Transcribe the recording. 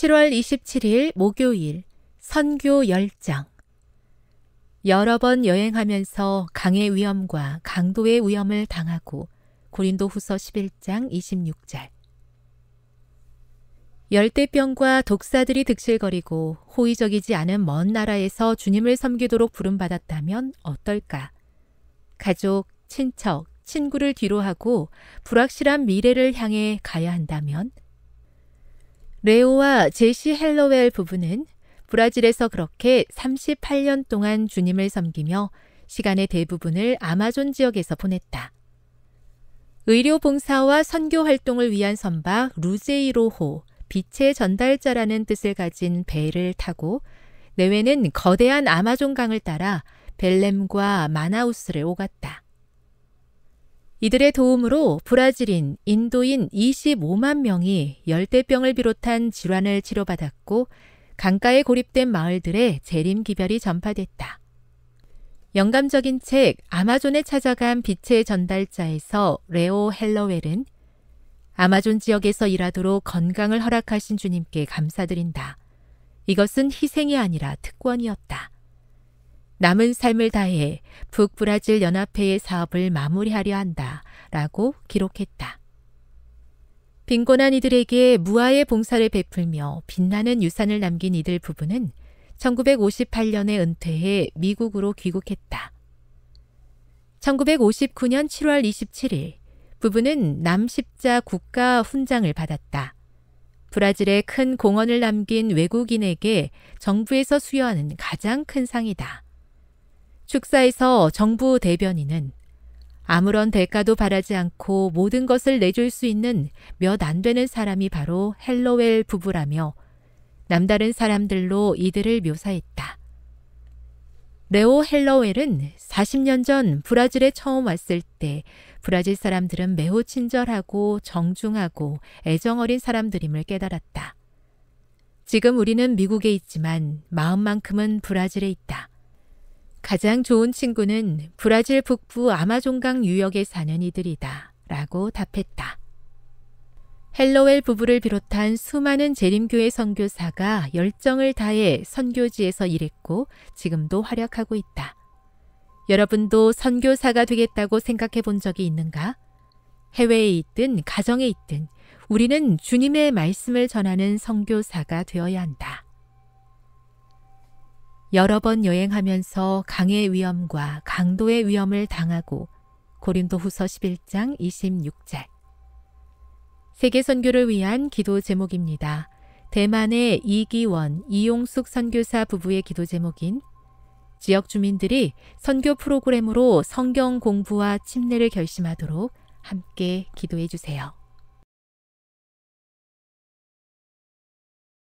7월 27일 목요일 선교 열장 여러 번 여행하면서 강의 위험과 강도의 위험을 당하고 고린도 후서 11장 26절 열대병과 독사들이 득실거리고 호의적이지 않은 먼 나라에서 주님을 섬기도록 부름받았다면 어떨까? 가족, 친척, 친구를 뒤로하고 불확실한 미래를 향해 가야 한다면 레오와 제시 헬로웰 부부는 브라질에서 그렇게 38년 동안 주님을 섬기며 시간의 대부분을 아마존 지역에서 보냈다. 의료 봉사와 선교 활동을 위한 선박 루제이로호, 빛의 전달자라는 뜻을 가진 배를 타고 내외는 거대한 아마존강을 따라 벨렘과 마나우스를 오갔다. 이들의 도움으로 브라질인, 인도인 25만 명이 열대병을 비롯한 질환을 치료받았고 강가에 고립된 마을들의 재림기별이 전파됐다. 영감적인 책 아마존에 찾아간 빛의 전달자에서 레오 헬러웰은 아마존 지역에서 일하도록 건강을 허락하신 주님께 감사드린다. 이것은 희생이 아니라 특권이었다. 남은 삶을 다해 북브라질 연합회의 사업을 마무리하려 한다. 라고 기록했다. 빈곤한 이들에게 무아의 봉사를 베풀며 빛나는 유산을 남긴 이들 부부는 1958년에 은퇴해 미국으로 귀국했다. 1959년 7월 27일 부부는 남십자 국가 훈장을 받았다. 브라질에 큰 공헌을 남긴 외국인에게 정부에서 수여하는 가장 큰 상이다. 축사에서 정부 대변인은 아무런 대가도 바라지 않고 모든 것을 내줄 수 있는 몇 안 되는 사람이 바로 헬로웰 부부라며 남다른 사람들로 이들을 묘사했다. 레오 헬로웰은 40년 전 브라질에 처음 왔을 때 브라질 사람들은 매우 친절하고 정중하고 애정어린 사람들임을 깨달았다. 지금 우리는 미국에 있지만 마음만큼은 브라질에 있다. 가장 좋은 친구는 브라질 북부 아마존강 유역에 사는 이들이다. 라고 답했다. 헬로웰 부부를 비롯한 수많은 재림교회 선교사가 열정을 다해 선교지에서 일했고 지금도 활약하고 있다. 여러분도 선교사가 되겠다고 생각해 본 적이 있는가? 해외에 있든 가정에 있든 우리는 주님의 말씀을 전하는 선교사가 되어야 한다. 여러 번 여행하면서 강의 위험과 강도의 위험을 당하고 고린도 후서 11장 26절 세계 선교를 위한 기도 제목입니다. 대만의 이기원, 이용숙 선교사 부부의 기도 제목인 지역 주민들이 선교 프로그램으로 성경 공부와 침례를 결심하도록 함께 기도해 주세요.